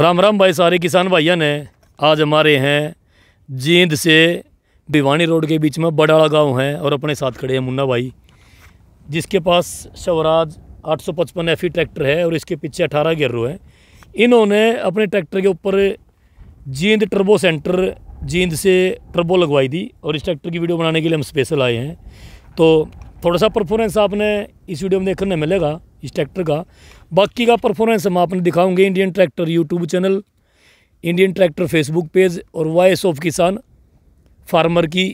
राम राम भाई सारे किसान भाइयों ने आज हमारे हैं जींद से भिवानी रोड के बीच में बड़ाड़ा गांव है और अपने साथ खड़े हैं मुन्ना भाई जिसके पास शवराज 855 एफी e ट्रैक्टर है और इसके पीछे अठारह गेर्रो हैं इन्होंने अपने ट्रैक्टर के ऊपर जींद ट्रबो सेंटर जींद से ट्रबो लगवाई दी और इस ट्रैक्टर की वीडियो बनाने के लिए हम स्पेशल आए हैं तो थोड़ा सा परफॉर्मेंस आपने इस वीडियो में देखने मिलेगा इस ट्रैक्टर का बाकी का परफॉर्मेंस हम आपने दिखाऊंगे Indian tractor YouTube channel Indian tractor Facebook page और वॉइस ऑफ किसान फार्मर की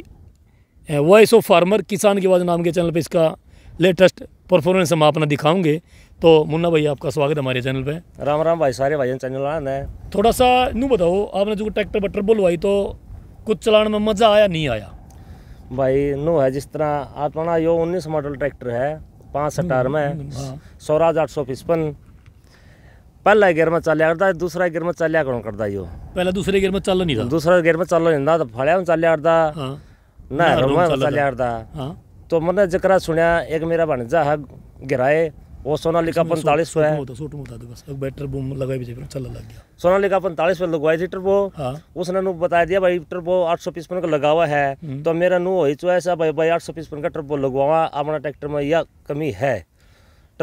वॉइस ऑफ फार्मर किसान की आवाज़ नाम के चैनल पर इसका लेटेस्ट परफॉर्मेंस हम आपने दिखाऊंगे तो मुन्ना भाई आपका स्वागत है हमारे चैनल पे राम राम भाई सारे भाई चैनल आना है थोड़ा सा नू बताओ आपने जो ट्रैक्टर बटर बोलवाई तो कुछ चलाने में मज़ा आया नहीं आया भाई नो है जिस तरह आत्मा यो उन्नीस मॉडल ट्रैक्टर है पाँच अठारह में हम्म, हम्म, हाँ। सौराज आठ सौ पिचपन पहला गियर में चालिया करता दूसरा गियर में चालिया कौन करता यो पहला दूसरे गियर में चल नहीं था दूसरा गियर में चल नहीं था तो फड़िया में चालिया करता हाँ। ना में चालिया करता हाँ। तो मैंने जरा सुनया एक मेरा भाणजा है गिराए वो सोनालिका पैंतालीस सौ है सूट में बता दो बस एक बूम टर्बो लगाई भी चल लग गया सोनालिका पैंतालीस पे लगवाई थी टर्बो हाँ। उसने नु बताया दिया भाई टर्बो आठ सौ पचपन का लगा हुआ है हम्म। तो मेरा नु हो चुका है भाई भाई आठ सौ पचपन का टर्बो लगवावा अपना ट्रैक्टर में यह कमी है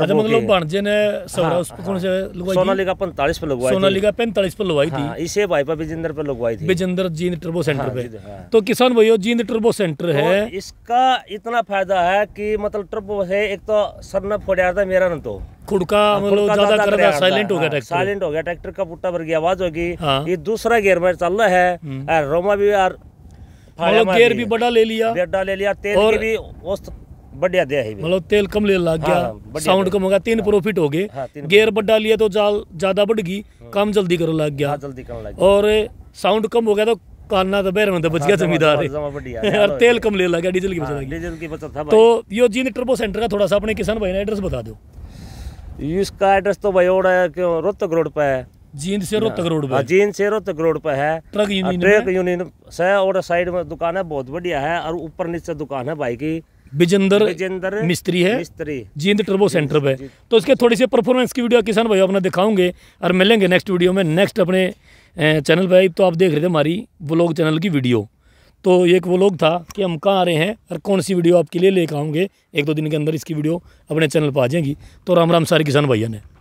अच्छा मतलब ने हाँ, हाँ, हाँ। पैंतालीस पे लगवाई पैंतालीस पे लगवाई थी इसे बिजेंद्र पे लगवाई थी बिजेंद्र जींद सेंटर पे तो किसान जींद सेंटर है इसका इतना फायदा है कि मतलब है एक तो सर न फोड़ा था मेरा न तो खुड़का मतलब ज्यादा कर रहा साइलेंट हो गया ट्रैक्टर साइलेंट हो गया ट्रैक्टर का पुट्टा भर गया आवाज होगी ये दूसरा गियर में चल रहा है हम्म। रोमा भी यार गियर मतलब भी बड़ा ले लिया बड़ा ले लिया तेल भी बढ़िया दिया है मतलब तेल कम ले लग गया हाँ, हाँ साउंड कम हो गया तीन प्रॉफिट हाँ। हो गए हाँ, गेयर बढ़ा लिया तो जाल ज्यादा बढ़ गई हाँ। काम जल्दी करने लग गया जल्दी करने लग और साउंड कम हो गया तो काना तो बैर बच गया तो जमींदार और तेल कम ले लगा डीजल की बचत डीजल की बचत था तो यो जीन ट्रबो सेंटर का थोड़ा सा अपने किसान भाई ने एड्रेस बता दो इसका एड्रेस तो भाई और रोहतक रोड पे है जींद से रोहतक रोड पे जींद से रोहतक रोड पे है ट्रक यूनियन ट्रक यूनियन से और साइड में दुकान है बहुत बढ़िया है और ऊपर नीचे दुकान है भाई की बिजेंदर बिजेंदर मिस्त्री है मिस्त्री जींद ट्रबो सेंटर पे तो इसके थोड़ी सी परफॉर्मेंस की वीडियो किसान भाई अपना दिखाऊंगे और मिलेंगे नेक्स्ट वीडियो में नेक्स्ट अपने चैनल पर तो आप देख रहे थे हमारी व्लॉग चैनल की वीडियो तो ये एक व्लॉग था कि हम कहाँ आ रहे हैं और कौन सी वीडियो आपके लिए लेकर आऊँगे एक दो दिन के अंदर इसकी वीडियो अपने चैनल पर आ जाएंगी तो राम राम सारे किसान भैया ने